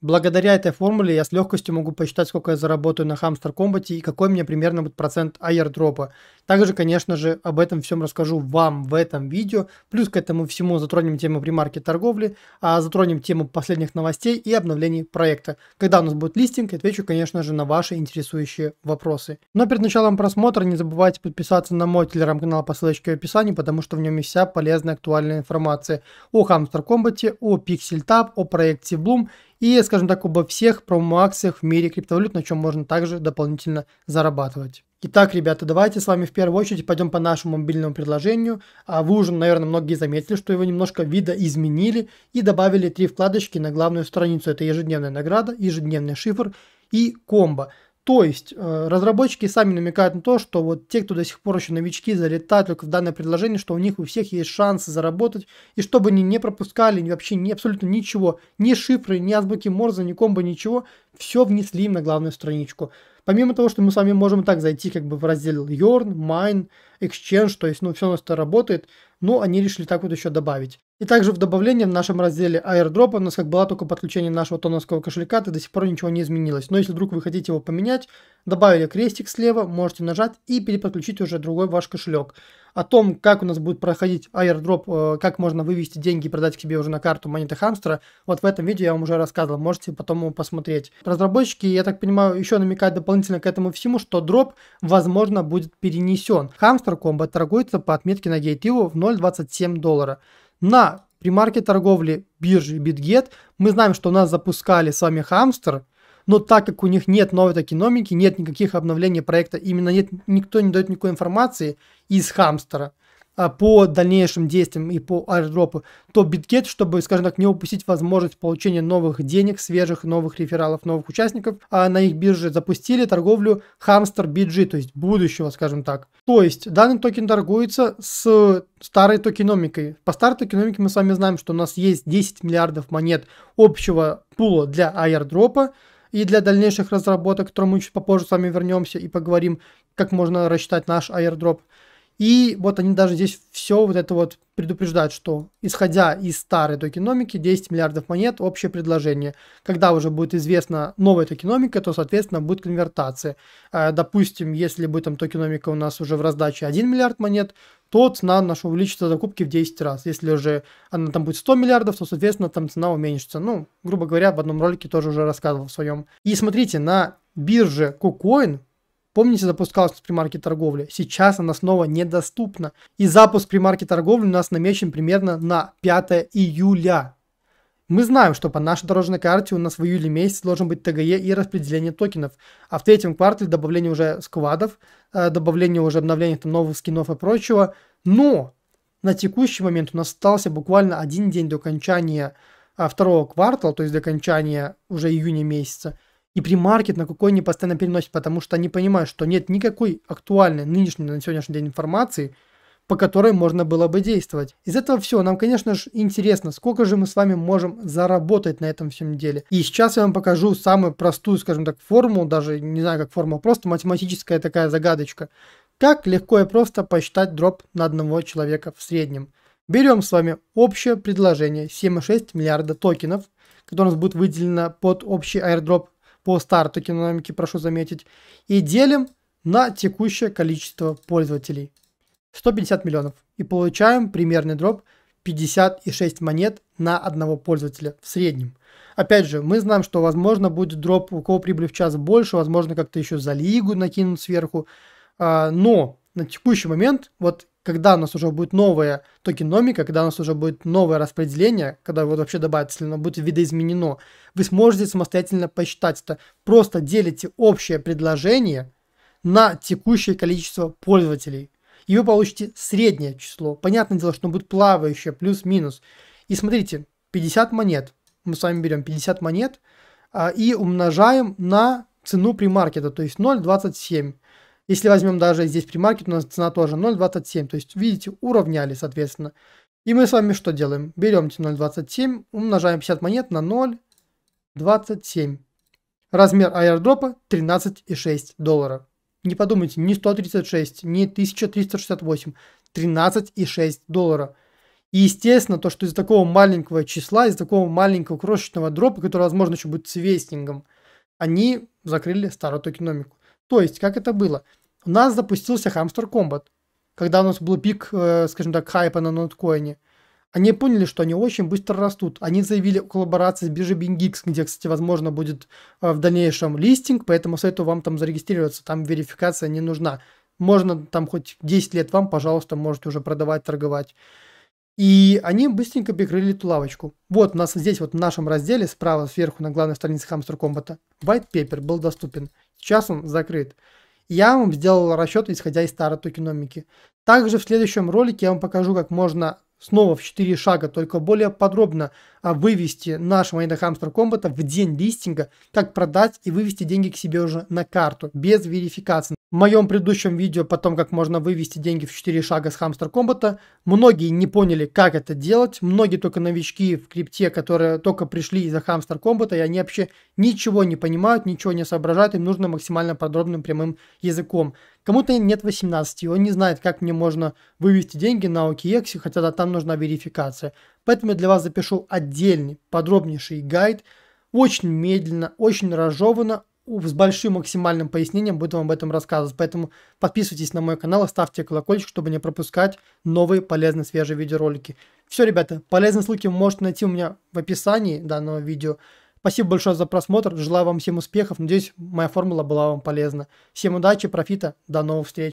Благодаря этой формуле я с легкостью могу посчитать, сколько я заработаю на хамстер комбате и какой мне примерно будет процент аирдропа. Также, конечно же, об этом всем расскажу вам в этом видео. Плюс к этому всему затронем тему примарки торговли, а затронем тему последних новостей и обновлений проекта. Когда у нас будет листинг, отвечу, конечно же, на ваши интересующие вопросы. Но перед началом просмотра не забывайте подписаться на мой телеграм-канал по ссылочке в описании, потому что в нем есть вся полезная актуальная информация о хамстер комбате, о пиксель Tab, о проекте Bloom и, скажем так, обо всех промо-акциях в мире криптовалют, на чем можно также дополнительно зарабатывать. Итак, ребята, давайте с вами в первую очередь пойдем по нашему мобильному предложению. А Вы уже, наверное, многие заметили, что его немножко вида изменили и добавили три вкладочки на главную страницу. Это ежедневная награда, ежедневный шифр и комбо. То есть э, разработчики сами намекают на то, что вот те, кто до сих пор еще новички, залетают только в данное предложение, что у них у всех есть шансы заработать, и чтобы они не пропускали вообще ни, абсолютно ничего, ни шифры, ни азбуки Морзе, ни комбо, ничего, все внесли им на главную страничку. Помимо того, что мы с вами можем так зайти как бы в раздел Yarn, Mine, Exchange, то есть ну все у нас это работает, но они решили так вот еще добавить. И также в добавлении в нашем разделе airdrop у нас как было только подключение нашего тоновского кошелька, то до сих пор ничего не изменилось. Но если вдруг вы хотите его поменять, добавили крестик слева, можете нажать и переподключить уже другой ваш кошелек. О том, как у нас будет проходить airdrop, э, как можно вывести деньги и продать к себе уже на карту монеты хамстера, вот в этом видео я вам уже рассказывал, можете потом его посмотреть. Разработчики, я так понимаю, еще намекают дополнительно к этому всему, что дроп, возможно, будет перенесен. Хамстер комбо торгуется по отметке на гейтиву в 0.27 доллара на примарке торговли биржи BitGet. Мы знаем, что у нас запускали с вами хамстер, но так как у них нет новой токеномики, нет никаких обновлений проекта, именно нет, никто не дает никакой информации из хамстера – а, по дальнейшим действиям и по airdrop, то BitGet, чтобы, скажем так, не упустить возможность получения новых денег, свежих новых рефералов, новых участников, а на их бирже запустили торговлю Hamster BG, то есть будущего, скажем так. То есть данный токен торгуется с старой токеномикой. По старой токеномике мы с вами знаем, что у нас есть 10 миллиардов монет общего пула для airdrop, и для дальнейших разработок, к которым мы чуть попозже с вами вернемся и поговорим, как можно рассчитать наш airdrop. И вот они даже здесь все вот это вот предупреждают, что исходя из старой токеномики 10 миллиардов монет общее предложение. Когда уже будет известна новая токеномика, то, соответственно, будет конвертация. А, допустим, если будет там токеномика у нас уже в раздаче 1 миллиард монет, то цена наша увеличится закупки в 10 раз. Если уже она там будет 100 миллиардов, то, соответственно, там цена уменьшится. Ну, грубо говоря, в одном ролике тоже уже рассказывал в своем. И смотрите, на бирже KuCoin Помните, запускалась примарки торговли? Сейчас она снова недоступна. И запуск примарки торговли у нас намечен примерно на 5 июля. Мы знаем, что по нашей дорожной карте у нас в июле месяце должен быть ТГЕ и распределение токенов, а в третьем квартале добавление уже складов, э, добавление уже обновлений там, новых скинов и прочего. Но на текущий момент у нас остался буквально один день до окончания а, второго квартала, то есть до окончания уже июня месяца, и примаркет, на какой они постоянно переносят, потому что они понимают, что нет никакой актуальной нынешней на сегодняшний день информации, по которой можно было бы действовать. Из этого все, нам, конечно же, интересно, сколько же мы с вами можем заработать на этом всем деле. И сейчас я вам покажу самую простую, скажем так, формулу, даже не знаю, как формула, просто математическая такая загадочка. Как легко и просто посчитать дроп на одного человека в среднем. Берем с вами общее предложение 7,6 миллиарда токенов, которое у нас будет выделено под общий аирдроп по старту кинономики, прошу заметить, и делим на текущее количество пользователей. 150 миллионов. И получаем примерный дроп 56 монет на одного пользователя в среднем. Опять же, мы знаем, что возможно будет дроп, у кого прибыли в час больше, возможно как-то еще за лигу накинут сверху. А, но на текущий момент, вот когда у нас уже будет новая токеномика, когда у нас уже будет новое распределение, когда вот вообще добавится, если оно будет видоизменено, вы сможете самостоятельно посчитать это. Просто делите общее предложение на текущее количество пользователей. И вы получите среднее число. Понятное дело, что оно будет плавающее, плюс-минус. И смотрите, 50 монет. Мы с вами берем 50 монет а, и умножаем на цену примаркета, то есть 0,27. Если возьмем даже здесь премаркет, у нас цена тоже 0.27. То есть, видите, уравняли, соответственно. И мы с вами что делаем? Берем 0.27, умножаем 50 монет на 0.27. Размер аирдропа 13,6 долларов. Не подумайте, не 136, не 1368, 13,6 доллара. И естественно, то, что из такого маленького числа, из такого маленького крошечного дропа, который, возможно, еще будет цвестингом, они закрыли старую токеномику. То есть, как это было? У нас запустился Hamster Combat, когда у нас был пик, э, скажем так, хайпа на ноткоине. Они поняли, что они очень быстро растут. Они заявили о коллаборации с биржей BingX, где, кстати, возможно, будет э, в дальнейшем листинг, поэтому советую вам там зарегистрироваться, там верификация не нужна. Можно там хоть 10 лет вам, пожалуйста, можете уже продавать, торговать. И они быстренько прикрыли эту лавочку. Вот у нас здесь вот в нашем разделе справа сверху на главной странице Hamster Combat White Paper был доступен. Сейчас он закрыт. Я вам сделал расчет, исходя из старой токеномики. Также в следующем ролике я вам покажу, как можно снова в 4 шага, только более подробно а, вывести наш Майна Комбата в день листинга, как продать и вывести деньги к себе уже на карту, без верификации. В моем предыдущем видео по тому, как можно вывести деньги в 4 шага с хамстер комбата, многие не поняли, как это делать. Многие только новички в крипте, которые только пришли из-за хамстер комбата, и они вообще ничего не понимают, ничего не соображают, им нужно максимально подробным прямым языком. Кому-то нет 18, он не знает, как мне можно вывести деньги на OKX, хотя да, там нужна верификация. Поэтому я для вас запишу отдельный, подробнейший гайд, очень медленно, очень разжеванно, с большим максимальным пояснением буду вам об этом рассказывать. Поэтому подписывайтесь на мой канал и ставьте колокольчик, чтобы не пропускать новые полезные свежие видеоролики. Все, ребята, полезные ссылки вы можете найти у меня в описании данного видео. Спасибо большое за просмотр, желаю вам всем успехов, надеюсь, моя формула была вам полезна. Всем удачи, профита, до новых встреч.